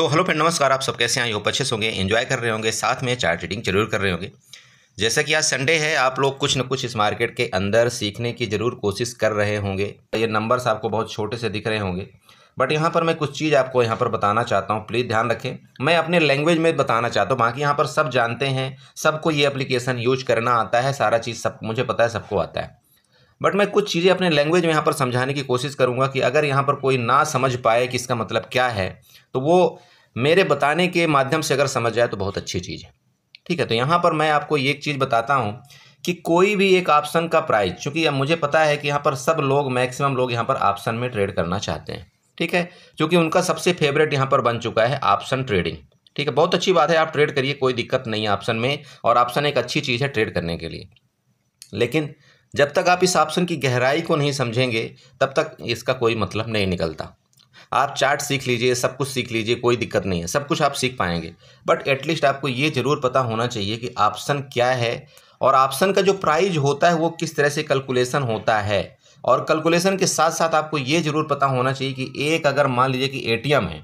so hello friend नमस्कार आप सब कैसे हैं आई अच्छे होंगे एंजॉय कर रहे होंगे साथ में चार्ट ट्रेडिंग जरूर कर रहे होंगे जैसा कि आज संडे है आप लोग कुछ ना कुछ इस मार्केट के अंदर सीखने की ज़रूर कोशिश कर रहे होंगे ये नंबर्स आपको बहुत छोटे से दिख रहे होंगे बट यहाँ पर मैं कुछ चीज़ आपको यहाँ पर बताना चाहता हूँ प्लीज़ ध्यान रखें मैं अपने लैंग्वेज में बताना चाहता हूँ बाकी यहाँ पर सब जानते हैं सबको ये एप्लीकेशन यूज करना आता है सारा चीज़ सब मुझे पता है सबको आता है बट मैं कुछ चीज़ें अपने लैंग्वेज में यहाँ पर समझाने की कोशिश करूँगा कि अगर यहाँ पर कोई ना समझ पाए कि इसका मतलब क्या है तो वो मेरे बताने के माध्यम से अगर समझ जाए तो बहुत अच्छी चीज़ है ठीक है तो यहाँ पर मैं आपको एक चीज़ बताता हूँ कि कोई भी एक ऑप्शन का प्राइस चूँकि मुझे पता है कि यहाँ पर सब लोग मैक्सिमम लोग यहाँ पर ऑप्शन में ट्रेड करना चाहते हैं ठीक है क्योंकि उनका सबसे फेवरेट यहाँ पर बन चुका है ऑप्शन ट्रेडिंग ठीक है बहुत अच्छी बात है आप ट्रेड करिए कोई दिक्कत नहीं है ऑप्शन में और ऑप्शन एक अच्छी चीज़ है ट्रेड करने के लिए लेकिन जब तक आप इस ऑप्शन की गहराई को नहीं समझेंगे तब तक इसका कोई मतलब नहीं निकलता आप चार्ट सीख लीजिए सब कुछ सीख लीजिए कोई दिक्कत नहीं है सब कुछ आप सीख पाएंगे बट एटलीस्ट आपको ये ज़रूर पता होना चाहिए कि ऑप्शन क्या है और ऑप्शन का जो प्राइज होता है वो किस तरह से कैलकुलेशन होता है और कैलकुलेसन के साथ साथ आपको ये ज़रूर पता होना चाहिए कि एक अगर मान लीजिए कि ए है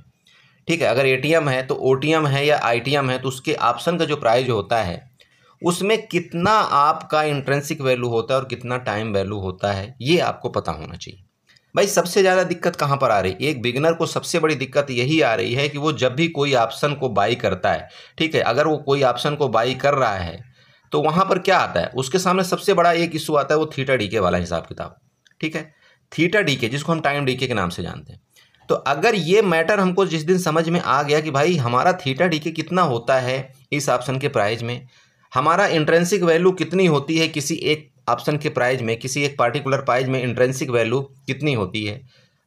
ठीक है अगर ए है तो ओ है या आई है तो उसके ऑप्शन का जो प्राइज होता है उसमें कितना आपका इंट्रेंसिक वैल्यू होता है और कितना टाइम वैल्यू होता है ये आपको पता होना चाहिए भाई सबसे ज़्यादा दिक्कत कहाँ पर आ रही है एक बिगनर को सबसे बड़ी दिक्कत यही आ रही है कि वो जब भी कोई ऑप्शन को बाई करता है ठीक है अगर वो कोई ऑप्शन को बाई कर रहा है तो वहाँ पर क्या आता है उसके सामने सबसे बड़ा एक इशू आता है वो थीटा डी के वाला हिसाब किताब ठीक है थीटा डी के जिसको हम टाइम डी के नाम से जानते हैं तो अगर ये मैटर हमको जिस दिन समझ में आ गया कि भाई हमारा थीटा डी के कितना होता है इस ऑप्शन के प्राइज में हमारा इंट्रेंसिक वैल्यू कितनी होती है किसी एक ऑप्शन के प्राइज में किसी एक पार्टिकुलर प्राइज में इंट्रेंसिक वैल्यू कितनी होती है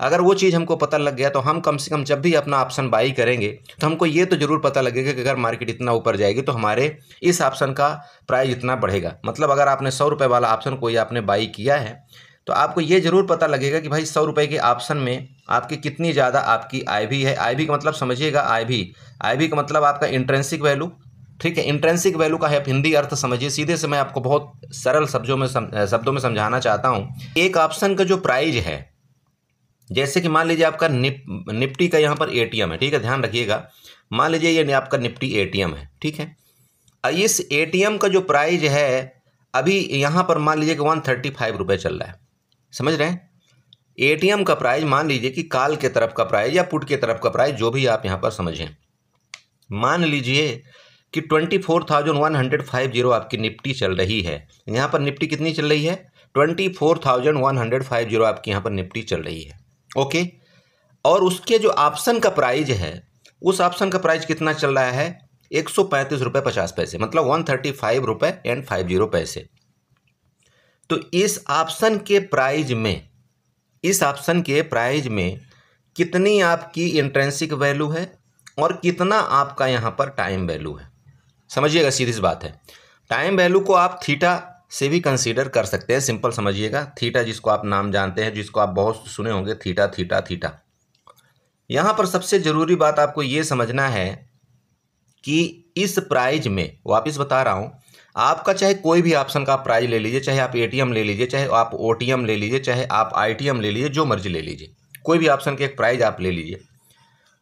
अगर वो चीज़ हमको पता लग गया तो हम कम से कम जब भी अपना ऑप्शन बाई करेंगे तो हमको ये तो ज़रूर पता लगेगा कि अगर मार्केट इतना ऊपर जाएगी तो हमारे इस ऑप्शन का प्राइस इतना बढ़ेगा मतलब अगर आपने सौ रुपये वाला ऑप्शन कोई आपने बाई किया है तो आपको ये ज़रूर पता लगेगा कि भाई सौ रुपये के ऑप्शन में आपकी कितनी ज़्यादा आपकी आई भी है आई का मतलब समझिएगा आई आई भी का मतलब आपका इंट्रेंसिक वैल्यू ठीक है इंट्रेंसिक वैल्यू का है हिंदी अर्थ समझिए सीधे से मैं आपको बहुत सरल शब्दों में सम, शब्दों में समझाना चाहता हूँ एक ऑप्शन का जो प्राइज है जैसे कि मान लीजिए आपका निप निपटी का यहाँ पर एटीएम है ठीक है ध्यान रखिएगा मान लीजिए ये आपका निपटी ए है ठीक है इस ए का जो प्राइज है अभी यहाँ पर मान लीजिए कि वन थर्टी फाइव रुपये चल रहा है समझ रहे हैं एटीएम का प्राइज मान लीजिए कि काल के तरफ का प्राइज या पुट के तरफ का प्राइज जो भी आप यहाँ पर समझें मान लीजिए कि twenty four thousand one hundred five zero आपकी निफ्टी चल रही है यहाँ पर निफ्टी कितनी चल रही है twenty four thousand one hundred five zero आपकी यहाँ पर निफ्टी चल रही है ओके और उसके जो ऑप्शन का प्राइज है उस ऑप्शन का प्राइज कितना चल रहा है एक सौ पैंतीस रुपये पचास पैसे मतलब वन थर्टी फाइव रुपये एंड फाइव जीरो पैसे तो इस ऑप्शन के प्राइज में इस ऑप्शन के प्राइज में कितनी आपकी इंट्रेंसिक वैल्यू है और कितना आपका यहाँ पर टाइम वैल्यू है समझिएगा सीधी सी बात है टाइम वैल्यू को आप थीटा से भी कंसीडर कर सकते हैं सिंपल समझिएगा थीटा जिसको आप नाम जानते हैं जिसको आप बहुत सुने होंगे थीटा थीटा थीटा यहाँ पर सबसे ज़रूरी बात आपको ये समझना है कि इस प्राइज में वापस बता रहा हूँ आपका चाहे कोई भी ऑप्शन का प्राइज ले लीजिए चाहे आप ए ले लीजिए चाहे आप ओ ले लीजिए चाहे आप आई ले लीजिए जो मर्जी ले लीजिए कोई भी ऑप्शन के एक प्राइज आप ले लीजिए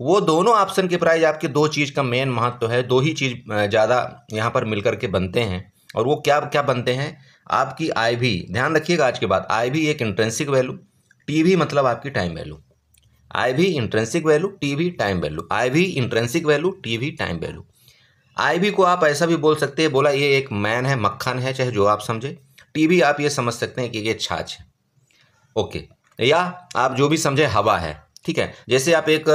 वो दोनों ऑप्शन के प्राइस आपके दो चीज़ का मेन महत्व तो है दो ही चीज़ ज़्यादा यहाँ पर मिल के बनते हैं और वो क्या क्या बनते हैं आपकी आई भी ध्यान रखिएगा आज के बाद आई भी एक इंट्रेंसिक वैल्यू टी भी मतलब आपकी टाइम वैल्यू आई भी इंट्रेंसिक वैल्यू टी भी टाइम वैल्यू आई भी इंट्रेंसिक वैल्यू टी भी टाइम वैल्यू आई भी को आप ऐसा भी बोल सकते हैं बोला ये एक मैन है मक्खन है चाहे जो आप समझे टी भी आप ये समझ सकते हैं कि ये छाछ है ओके या आप जो भी समझे हवा है ठीक है जैसे आप एक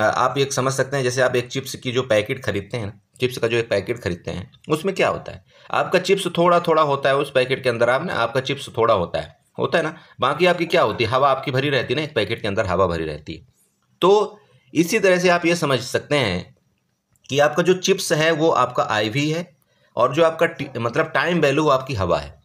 आप एक समझ सकते हैं जैसे आप एक चिप्स की जो पैकेट खरीदते हैं चिप्स का जो एक पैकेट खरीदते हैं उसमें क्या होता है आपका चिप्स थोड़ा थोड़ा होता है उस पैकेट के अंदर आप ना आपका चिप्स थोड़ा होता है होता है ना बाकी आपकी क्या होती है हवा आपकी भरी रहती है ना एक पैकेट के अंदर हवा भरी रहती है तो इसी तरह से आप ये समझ सकते हैं कि आपका जो चिप्स है वो आपका आई है और जो आपका मतलब टाइम वैल्यू आपकी हवा है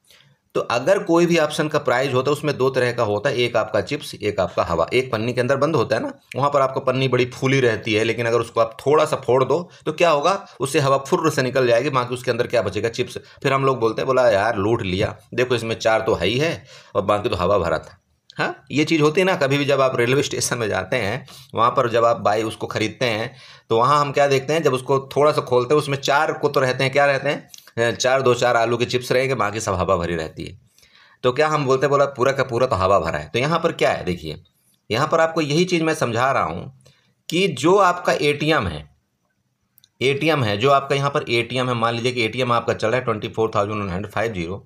तो अगर कोई भी ऑप्शन का प्राइज होता है उसमें दो तरह का होता है एक आपका चिप्स एक आपका हवा एक पन्नी के अंदर बंद होता है ना वहाँ पर आपका पन्नी बड़ी फूली रहती है लेकिन अगर उसको आप थोड़ा सा फोड़ दो तो क्या होगा उससे हवा फुर्र से निकल जाएगी बाकी उसके अंदर क्या बचेगा चिप्स फिर हम लोग बोलते हैं बोला यार लूट लिया देखो इसमें चार तो है ही है और बाकी तो हवा भरा था हाँ ये चीज़ होती है ना कभी भी जब आप रेलवे स्टेशन में जाते हैं वहाँ पर जब आप बाई उसको खरीदते हैं तो वहाँ हम क्या देखते हैं जब उसको थोड़ा सा खोलते हैं उसमें चार को तो रहते हैं क्या रहते हैं चार दो चार आलू के चिप्स रहेंगे बाकी सब हवा भरी रहती है तो क्या हम बोलते बोला पूरा का पूरा तो हवा भरा है तो यहाँ पर क्या है देखिए यहाँ पर आपको यही चीज़ मैं समझा रहा हूँ कि जो आपका ए है ए है जो आपका यहाँ पर ए है मान लीजिए कि ए आपका चल रहा है twenty four thousand one hundred five zero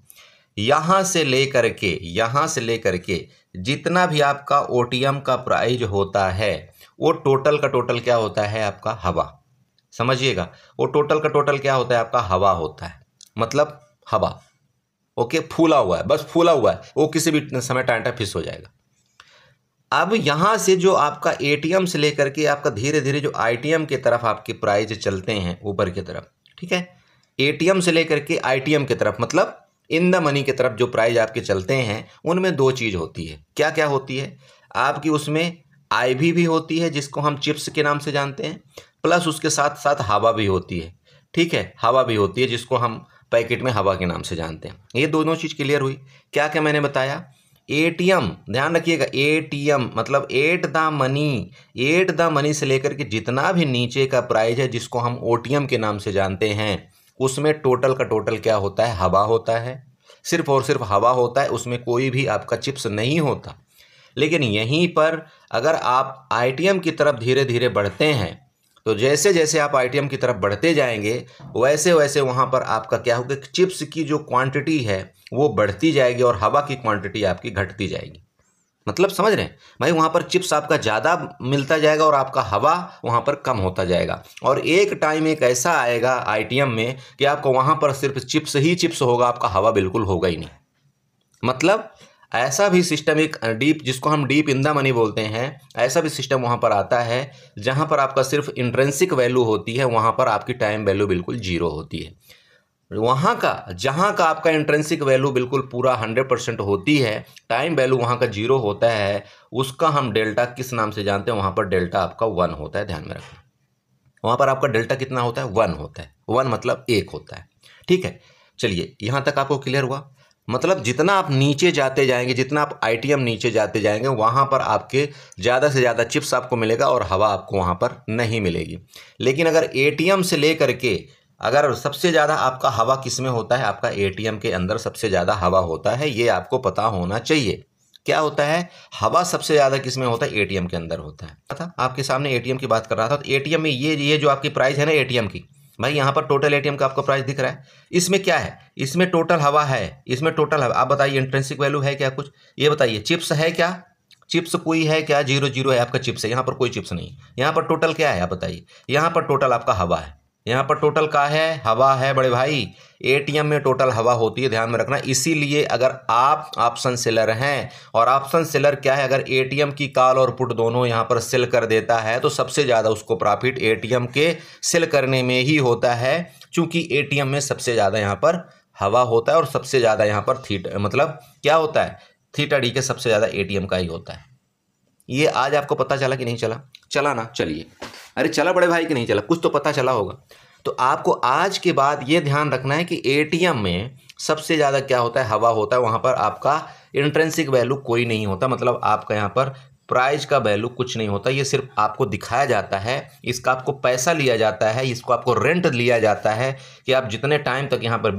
यहाँ से ले कर के यहाँ से ले कर के जितना भी आपका ओ का प्राइज होता है वो टोटल का टोटल क्या होता है आपका हवा समझिएगा वो टोटल का टोटल क्या होता है आपका हवा होता है मतलब हवा ओके फूला हुआ है बस फूला हुआ है वो किसी भी समय टांटा फिस हो जाएगा अब यहाँ से जो आपका ए से लेकर के आपका धीरे धीरे जो आईटीएम की तरफ आपके प्राइज चलते हैं ऊपर की तरफ ठीक है एटीएम से लेकर के आईटीएम की तरफ मतलब इन द मनी की तरफ जो प्राइज आपके चलते हैं उनमें दो चीज़ होती है क्या क्या होती है आपकी उसमें आई भी, भी होती है जिसको हम चिप्स के नाम से जानते हैं प्लस उसके साथ साथ हवा भी होती है ठीक है हवा भी होती है जिसको हम पैकेट में हवा के नाम से जानते हैं ये दोनों चीज़ क्लियर हुई क्या क्या मैंने बताया एटीएम ध्यान रखिएगा एटीएम मतलब at the money at the money से लेकर के जितना भी नीचे का प्राइज है जिसको हम ओटीएम के नाम से जानते हैं उसमें टोटल का टोटल क्या होता है हवा होता है सिर्फ और सिर्फ हवा होता है उसमें कोई भी आपका चिप्स नहीं होता लेकिन यहीं पर अगर आप आईटीएम की तरफ धीरे धीरे बढ़ते हैं तो जैसे जैसे आप आई की तरफ बढ़ते जाएंगे वैसे वैसे वहाँ पर आपका क्या होगा चिप्स की जो क्वांटिटी है वो बढ़ती जाएगी और हवा की क्वांटिटी आपकी घटती जाएगी मतलब समझ रहे हैं भाई वहाँ पर चिप्स आपका ज़्यादा मिलता जाएगा और आपका हवा वहाँ पर कम होता जाएगा और एक टाइम एक ऐसा आएगा आईटीएम में कि आपको वहाँ पर सिर्फ चिप्स ही चिप्स होगा आपका हवा बिल्कुल होगा ही नहीं मतलब ऐसा भी सिस्टम एक डीप जिसको हम डीप इंदा मनी बोलते हैं ऐसा भी सिस्टम वहाँ पर आता है जहाँ पर आपका सिर्फ इंट्रेंसिक वैल्यू होती है वहाँ पर आपकी टाइम वैल्यू बिल्कुल जीरो होती है वहाँ का जहाँ का आपका इंट्रेंसिक वैल्यू बिल्कुल पूरा हंड्रेड परसेंट होती है टाइम वैल्यू वहाँ का जीरो होता है उसका हम डेल्टा किस नाम से जानते हैं वहाँ पर डेल्टा आपका वन होता है ध्यान में रखना वहाँ पर आपका डेल्टा कितना होता है वन होता है वन मतलब एक होता है ठीक है चलिए यहाँ तक आपको क्लियर हुआ मतलब जितना आप नीचे जाते जाएंगे जितना आप आईटीएम नीचे जाते जाएंगे वहाँ पर आपके ज़्यादा से ज़्यादा चिप्स आपको मिलेगा और हवा आपको वहाँ पर नहीं मिलेगी लेकिन अगर एटीएम से लेकर के अगर सबसे ज़्यादा आपका हवा किस में होता है आपका एटीएम के अंदर सबसे ज़्यादा हवा होता है ये आपको पता होना चाहिए क्या होता है हवा सबसे ज़्यादा किस में होता है एटीएम के अंदर होता है था आपके सामने एटीएम की बात कर रहा था तो एटीएम में ये ये जो आपकी प्राइस है ना एटीएम की भाई यहाँ पर टोटल एटीएम का आपको प्राइस दिख रहा है इसमें क्या है इसमें टोटल हवा है इसमें टोटल हवा आप बताइए इंट्रेंसिक वैल्यू है क्या कुछ ये बताइए चिप्स है क्या चिप्स कोई है क्या जीरो जीरो है आपका चिप्स है यहाँ पर कोई चिप्स नहीं यहाँ पर टोटल क्या है आप बताइए यहाँ पर टोटल आपका हवा है यहाँ पर टोटल का है हवा है बड़े भाई एटीएम में टोटल हवा होती है ध्यान में रखना इसीलिए अगर आप ऑप्शन सेलर हैं और ऑप्शन सेलर क्या है अगर एटीएम की कॉल और पुट दोनों यहाँ पर सेल कर देता है तो सबसे ज़्यादा उसको प्रॉफिट एटीएम के सेल करने में ही होता है क्योंकि एटीएम में सबसे ज़्यादा यहाँ पर हवा होता है और सबसे ज़्यादा यहाँ पर थीट मतलब क्या होता है थीटा डी के सबसे ज़्यादा ए का ही होता है ये आज आपको पता चला कि नहीं चला चला ना चलिए अरे चला बड़े भाई कि नहीं चला कुछ तो पता चला होगा तो आपको आज के बाद ये ध्यान रखना है कि ए में सबसे ज़्यादा क्या होता है हवा होता है वहाँ पर आपका इंट्रेंसिक वैल्यू कोई नहीं होता मतलब आपका यहाँ पर प्राइज का वैल्यू कुछ नहीं होता ये सिर्फ आपको दिखाया जाता है इसका आपको पैसा लिया जाता है इसको आपको रेंट लिया जाता है कि आप जितने टाइम तक यहाँ पर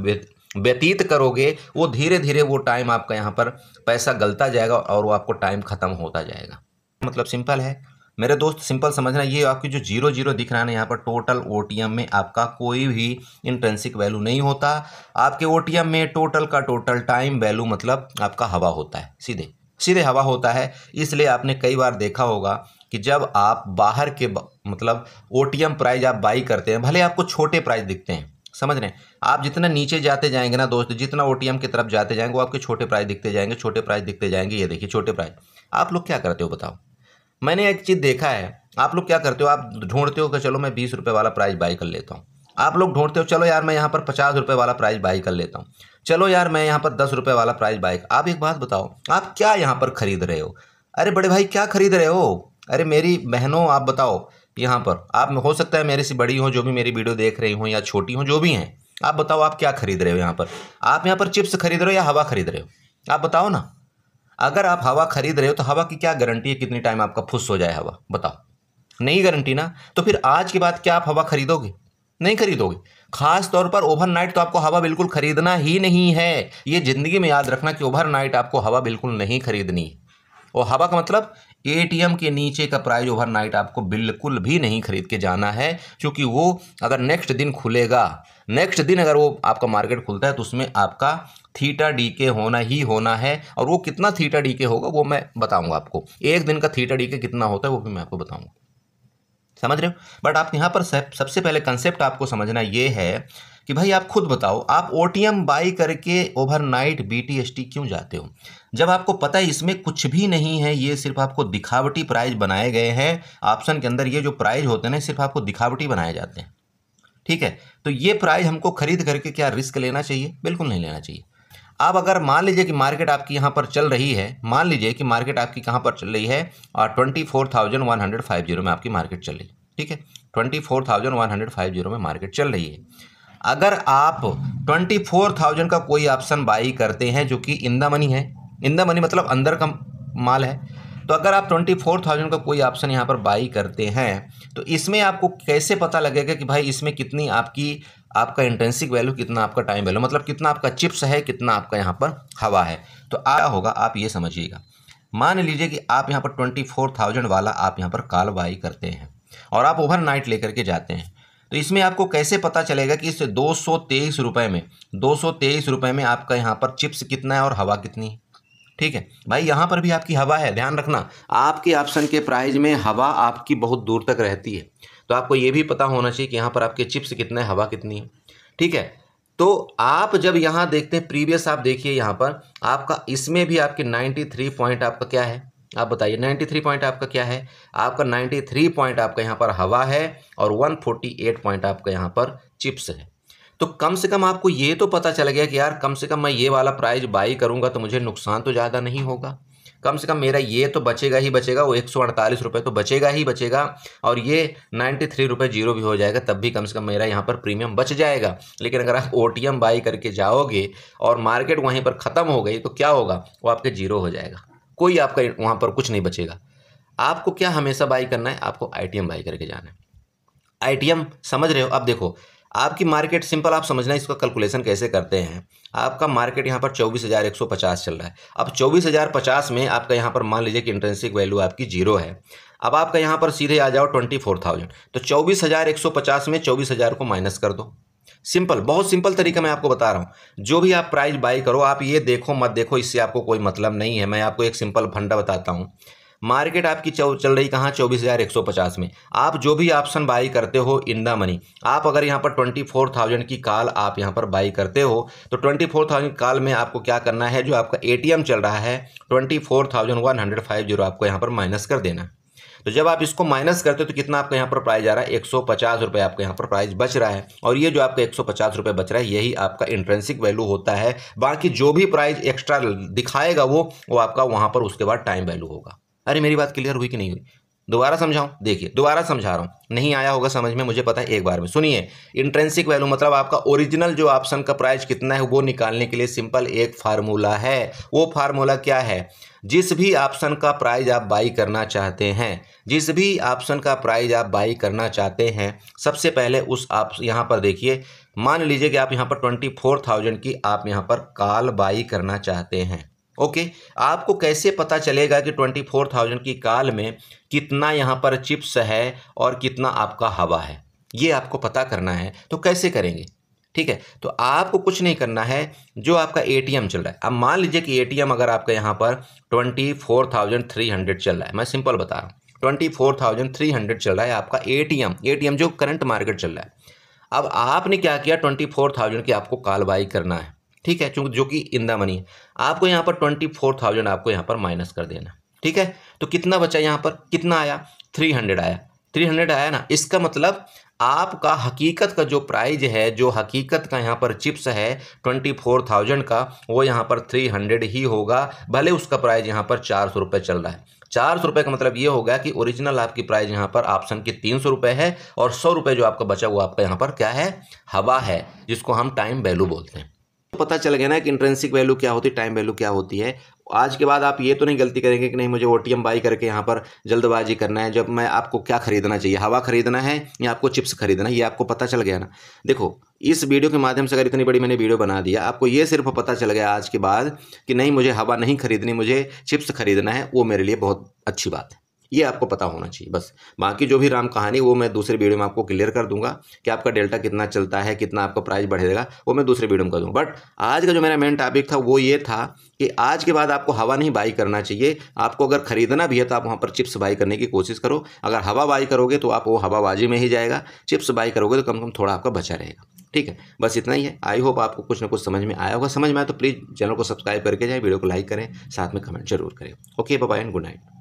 व्यतीत करोगे वो धीरे धीरे वो टाइम आपका यहाँ पर पैसा गलता जाएगा और वो आपको टाइम ख़त्म होता जाएगा मतलब सिंपल है मेरे दोस्त सिंपल समझना ये आपकी जो जीरो जीरो दिख रहा है ना यहाँ पर टोटल ओ में आपका कोई भी इंट्रेंसिक वैल्यू नहीं होता आपके ओ में टोटल का टोटल टाइम वैल्यू मतलब आपका हवा होता है सीधे सीधे हवा होता है इसलिए आपने कई बार देखा होगा कि जब आप बाहर के बा, मतलब ओ प्राइज आप बाई करते हैं भले आपको छोटे प्राइज दिखते हैं समझ रहे हैं आप जितना नीचे जाते जाएंगे ना दोस्त जितना ओ की तरफ जाते जाएंगे वो आपके छोटे प्राइज दिखते जाएंगे छोटे प्राइस दिखते जाएंगे ये देखिए छोटे प्राइज आप लोग क्या करते हो बताओ मैंने एक चीज़ देखा है आप लोग क्या करते हो आप ढूंढते हो कि चलो मैं बीस रुपये वाला प्राइस बाई कर लेता हूँ आप लोग ढूंढते हो चलो यार मैं यहाँ पर पचास रुपये वाला प्राइज बाई कर लेता हूँ चलो यार मैं यहाँ पर दस रुपये वाला प्राइज बाई आप एक बात बताओ आप क्या यहाँ पर ख़रीद रहे हो अरे बड़े भाई क्या ख़रीद रहे हो अरे मेरी बहनों आप बताओ यहाँ पर आप हो सकता है मेरे से बड़ी हो जो भी मेरी वीडियो देख रही हूँ या छोटी हूँ जो भी हैं आप बताओ आप क्या खरीद रहे हो यहाँ पर आप यहाँ पर चिप्स खरीद रहे हो या हवा खरीद रहे हो आप बताओ ना अगर आप हवा खरीद रहे हो तो हवा की क्या गारंटी है कितने टाइम आपका फुस हो जाए हवा बताओ नहीं गारंटी ना तो फिर आज के बाद क्या आप हवा खरीदोगे नहीं खरीदोगे खास तौर पर ओवरनाइट तो आपको हवा बिल्कुल खरीदना ही नहीं है ये ज़िंदगी में याद रखना कि ओवरनाइट आपको हवा बिल्कुल नहीं खरीदनी है और हवा का मतलब एटीएम के नीचे का प्राइस ओवरनाइट आपको बिल्कुल भी नहीं खरीद के जाना है क्योंकि वो अगर नेक्स्ट दिन खुलेगा नेक्स्ट दिन अगर वो आपका मार्केट खुलता है तो उसमें आपका थीटा डी के होना ही होना है और वो कितना थीटा डी के होगा वो मैं बताऊंगा आपको एक दिन का थीटा डी के कितना होता है वो भी मैं आपको बताऊंगा समझ रहे हो बट आप यहाँ पर सबसे पहले कंसेप्ट आपको समझना ये है कि भाई आप खुद बताओ आप ओ टी एम बाई करके overnight B T S T क्यों जाते हो जब आपको पता है इसमें कुछ भी नहीं है ये सिर्फ आपको दिखावटी प्राइज बनाए गए हैं ऑप्शन के अंदर ये जो प्राइज होते हैं सिर्फ आपको दिखावटी बनाए जाते हैं ठीक है तो ये प्राइस हमको खरीद करके क्या रिस्क लेना चाहिए बिल्कुल नहीं लेना चाहिए आप अगर मान लीजिए कि मार्केट आपकी यहाँ पर चल रही है मान लीजिए कि मार्केट आपकी कहाँ पर चल रही है और twenty four thousand one hundred five zero में आपकी मार्केट चल रही है ठीक है twenty four thousand one hundred five zero में मार्केट चल रही है अगर आप ट्वेंटी फोर थाउजेंड का कोई ऑप्शन बाई करते हैं जो कि इंदा मनी है इंदा मनी मतलब अंदर का माल है तो अगर आप ट्वेंटी फोर थाउजेंड का कोई ऑप्शन यहाँ पर बाई करते हैं तो इसमें आपको कैसे पता लगेगा कि भाई इसमें कितनी आपकी आपका इंटेंसिक वैल्यू कितना आपका टाइम वैल्यू मतलब कितना आपका चिप्स है कितना आपका यहाँ पर हवा है तो आया होगा आप ये समझिएगा मान लीजिए कि आप यहाँ पर ट्वेंटी फोर थाउजेंड वाला आप यहाँ पर कार्रवाई करते हैं और आप ओवर नाइट लेकर के जाते हैं तो इसमें आपको कैसे पता चलेगा कि इस दो सौ तेईस रुपये में दो सौ तेईस रुपये में आपका यहाँ पर चिप्स कितना है और हवा कितनी है ठीक है भाई यहाँ पर भी आपकी हवा है ध्यान रखना आपके ऑप्शन के प्राइज में हवा आपकी बहुत दूर तक रहती है तो आपको ये भी पता होना चाहिए कि यहाँ पर आपके चिप्स कितने हवा कितनी है ठीक है तो आप जब यहाँ देखते हैं प्रीवियस आप देखिए यहाँ पर आपका इसमें भी आपके 93 पॉइंट आपका क्या है आप बताइए 93 पॉइंट आपका क्या है आपका 93 पॉइंट आपका यहाँ पर हवा है और 148 पॉइंट आपका यहाँ पर चिप्स है तो कम से कम आपको ये तो पता चल गया कि यार कम से कम मैं ये वाला प्राइज बाई करूँगा तो मुझे नुकसान तो ज़्यादा नहीं होगा कम से कम मेरा ये तो बचेगा ही बचेगा वो एक सौ अड़तालीस तो बचेगा ही बचेगा और ये नाइन्टी थ्री रुपये जीरो भी हो जाएगा तब भी कम से कम मेरा यहाँ पर प्रीमियम बच जाएगा लेकिन अगर आप ओ टी एम बाई करके जाओगे और मार्केट वहीं पर ख़त्म हो गई तो क्या होगा वो आपके जीरो हो जाएगा कोई आपका वहाँ पर कुछ नहीं बचेगा आपको क्या हमेशा बाई करना है आपको आई टी एम बाई करके जाना है आई टी एम समझ रहे हो अब देखो आपकी मार्केट सिंपल आप समझना इसका कैलकुलेशन कैसे करते हैं आपका मार्केट यहाँ पर चौबीस हज़ार एक सौ पचास चल रहा है अब चौबीस हज़ार पचास में आपका यहाँ पर मान लीजिए कि इंटरेंसिक वैल्यू आपकी जीरो है अब आपका यहाँ पर सीधे आ जाओ ट्वेंटी फोर थाउजेंड तो चौबीस हज़ार एक सौ पचास में चौबीस हज़ार को माइनस कर दो सिंपल बहुत सिंपल तरीका मैं आपको बता रहा हूँ जो भी आप प्राइस बाई करो आप ये देखो मत देखो इससे आपको कोई मतलब नहीं है मैं आपको एक सिंपल फंडा बताता हूँ मार्केट आपकी चल रही कहाँ चौबीस हज़ार एक सौ पचास में आप जो भी ऑप्शन बाई करते हो इन द मनी आप अगर यहाँ पर ट्वेंटी फोर थाउजेंड की कॉल आप यहाँ पर बाई करते हो तो ट्वेंटी फोर थाउजेंड कॉल में आपको क्या करना है जो आपका ए चल रहा है twenty four thousand one hundred five zero आपको यहाँ पर माइनस कर देना तो जब आप इसको माइनस करते हो तो कितना आपका यहाँ पर प्राइस आ रहा है एक सौ पचास रुपये आपका यहाँ पर प्राइस बच रहा है और ये जो आपका एक सौ पचास रुपये बच रहा है यही आपका इंट्रेंसिक वैल्यू होता है बाकी जो भी प्राइस एक्स्ट्रा दिखाएगा वो वो आपका वहाँ पर उसके बाद टाइम वैल्यू होगा अरे मेरी बात क्लियर हुई कि नहीं हुई दोबारा समझाऊं देखिए दोबारा समझा रहा हूं नहीं आया होगा समझ में मुझे पता है एक बार में सुनिए इंट्रेंसिक वैल्यू मतलब आपका ओरिजिनल जो ऑप्शन का प्राइस कितना है वो निकालने के लिए सिंपल एक फार्मूला है वो फार्मूला क्या है जिस भी ऑप्शन का प्राइज आप बाई करना चाहते हैं जिस भी ऑप्शन का प्राइज आप बाई करना चाहते हैं सबसे पहले उस आप यहाँ पर देखिए मान लीजिए कि आप यहाँ पर ट्वेंटी फोर थाउजेंड की आप यहाँ पर काल बाई करना चाहते हैं ओके okay, आपको कैसे पता चलेगा कि ट्वेंटी फोर थाउजेंड की काल में कितना यहाँ पर चिप्स है और कितना आपका हवा है ये आपको पता करना है तो कैसे करेंगे ठीक है तो आपको कुछ नहीं करना है जो आपका एटीएम चल रहा है अब मान लीजिए कि एटीएम अगर आपका यहाँ पर twenty four thousand three hundred चल रहा है मैं सिंपल बता रहा हूँ twenty four thousand three hundred चल रहा है आपका टी एम जो करंट मार्केट चल रहा है अब आपने क्या किया ट्वेंटी फोर थाउजेंड की आपको कालबाई करना है ठीक है चूंकि जो कि इन द मनी है आपको यहाँ पर ट्वेंटी फोर थाउजेंड आपको यहाँ पर माइनस कर देना ठीक है तो कितना बचा यहाँ पर कितना आया थ्री हंड्रेड आया थ्री हंड्रेड आया ना इसका मतलब आपका हकीकत का जो प्राइज है जो हकीकत का यहाँ पर चिप्स है ट्वेंटी फोर थाउजेंड का वो यहाँ पर थ्री हंड्रेड ही होगा भले उसका प्राइज यहाँ पर चार सौ रुपये चल रहा है चार सौ रुपये का मतलब ये होगा कि ओरिजिनल आपकी प्राइस यहाँ पर ऑप्शन की तीन सौ रुपये है और सौ रुपये जो आपका बचा वो आपका यहाँ पर क्या है हवा है जिसको हम टाइम वैल्यू बोलते हैं पता चल गया ना कि इंट्रेंसिक वैल्यू क्या होती है टाइम वैल्यू क्या होती है आज के बाद आप ये तो नहीं गलती करेंगे कि नहीं मुझे ओ बाई करके यहाँ पर जल्दबाजी करना है जब मैं आपको क्या खरीदना चाहिए हवा खरीदना है या आपको चिप्स खरीदना है ये आपको पता चल गया ना देखो इस वीडियो के माध्यम से अगर इतनी बड़ी मैंने वीडियो बना दिया आपको ये सिर्फ पता चल गया आज के बाद कि नहीं मुझे हवा नहीं खरीदनी मुझे चिप्स खरीदना है वो मेरे लिए बहुत अच्छी बात है ये आपको पता होना चाहिए बस बाकी जो भी राम कहानी वो मैं दूसरे वीडियो में आपको क्लियर कर दूंगा कि आपका डेल्टा कितना चलता है कितना आपका प्राइस बढ़ेगा वो मैं दूसरे वीडियो में कर दूंगा बट आज का जो मेरा मेन टॉपिक था वो ये था कि आज के बाद आपको हवा नहीं बाई करना चाहिए आपको अगर खरीदना भी है तो आप वहाँ पर चिप्स बाई करने की कोशिश करो अगर हवा बाई करोगे तो आप वो हवाबाजी में ही जाएगा चिप्स बाई करोगे तो कम कम थोड़ा आपका बचा रहेगा ठीक है बस इतना ही है आई होप आपको कुछ ना कुछ समझ में आया होगा समझ में आया तो प्लीज़ चैनल को सब्सक्राइब करके जाए वीडियो को लाइक करें साथ में कमेंट जरूर करें okay bye and good night